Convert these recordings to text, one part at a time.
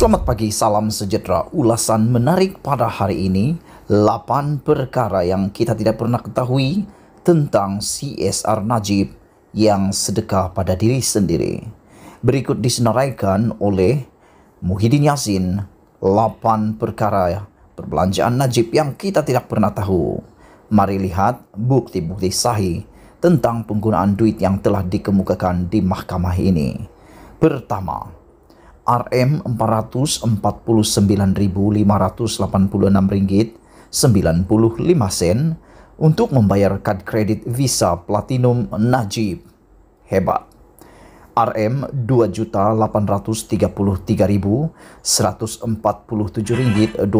Selamat pagi, salam sejahtera. Ulasan menarik pada hari ini, 8 perkara yang kita tidak pernah ketahui tentang CSR Najib yang sedekah pada diri sendiri. Berikut disenaraikan oleh Muhyiddin Yassin, 8 perkara perbelanjaan Najib yang kita tidak pernah tahu. Mari lihat bukti-bukti sahih tentang penggunaan duit yang telah dikemukakan di mahkamah ini. Pertama, RM 449.586 ringgit 95 sen untuk membayar kad kredit Visa Platinum Najib. Hebat. RM 2.833.147 ringgit 21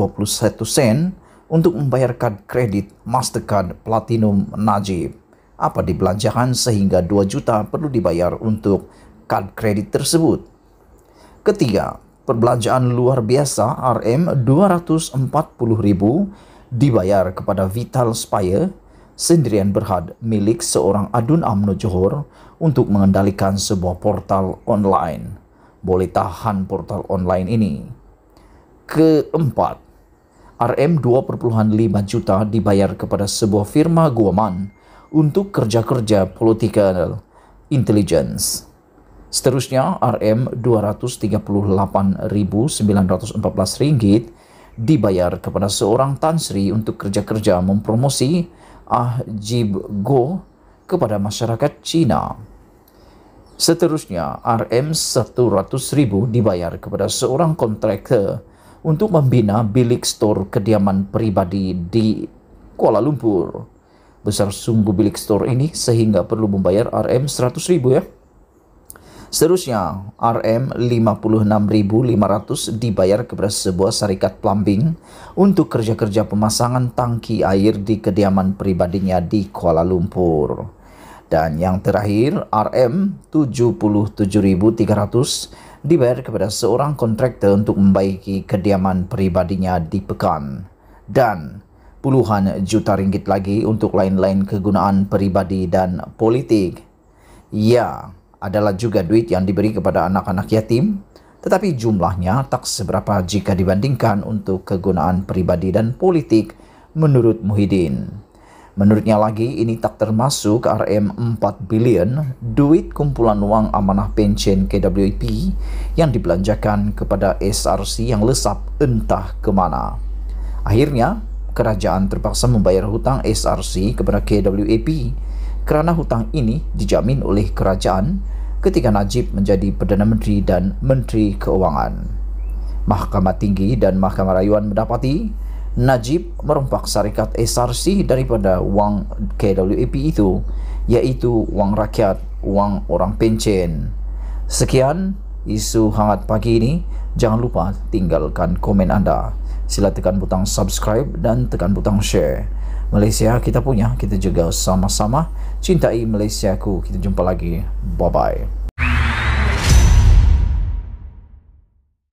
sen untuk membayar kad kredit Mastercard Platinum Najib. Apa dibelanjakan sehingga 2 juta perlu dibayar untuk kad kredit tersebut? Ketiga, perbelanjaan luar biasa RM 240.000 dibayar kepada Vital Spire, sendirian berhad milik seorang Adun Amno Johor untuk mengendalikan sebuah portal online. Boleh tahan portal online ini. Keempat, RM 2.5 juta dibayar kepada sebuah firma Guaman untuk kerja-kerja political intelligence. Seterusnya RM 238.914 ringgit dibayar kepada seorang Tan Sri untuk kerja-kerja mempromosi Ah Go kepada masyarakat Cina. Seterusnya, RM 100.000 dibayar kepada seorang kontraktor untuk membina bilik store kediaman pribadi di Kuala Lumpur. Besar sungguh bilik store ini sehingga perlu membayar RM 100.000 ya. Seterusnya, RM56.500 dibayar kepada sebuah syarikat plumbing untuk kerja-kerja pemasangan tangki air di kediaman pribadinya di Kuala Lumpur. Dan yang terakhir, RM77.300 dibayar kepada seorang kontraktor untuk membaiki kediaman pribadinya di Pekan dan puluhan juta ringgit lagi untuk lain-lain kegunaan pribadi dan politik. Ya, adalah juga duit yang diberi kepada anak-anak yatim, tetapi jumlahnya tak seberapa jika dibandingkan untuk kegunaan pribadi dan politik menurut Muhyiddin. Menurutnya lagi ini tak termasuk RM 4 billion duit kumpulan uang amanah pensiun KWP yang dibelanjakan kepada SRC yang lesap entah kemana. Akhirnya, kerajaan terpaksa membayar hutang SRC kepada KWAP karena hutang ini dijamin oleh kerajaan ketika Najib menjadi Perdana Menteri dan Menteri Keuangan. Mahkamah Tinggi dan Mahkamah Rayuan mendapati Najib merompak syarikat SRC daripada wang KWAP itu, yaitu wang rakyat, wang orang pencen. Sekian isu hangat pagi ini. Jangan lupa tinggalkan komen anda. Sila tekan butang subscribe dan tekan butang share. Malaysia kita punya, kita juga sama-sama Cintai Malaysiaku. Kita jumpa lagi. Bye-bye.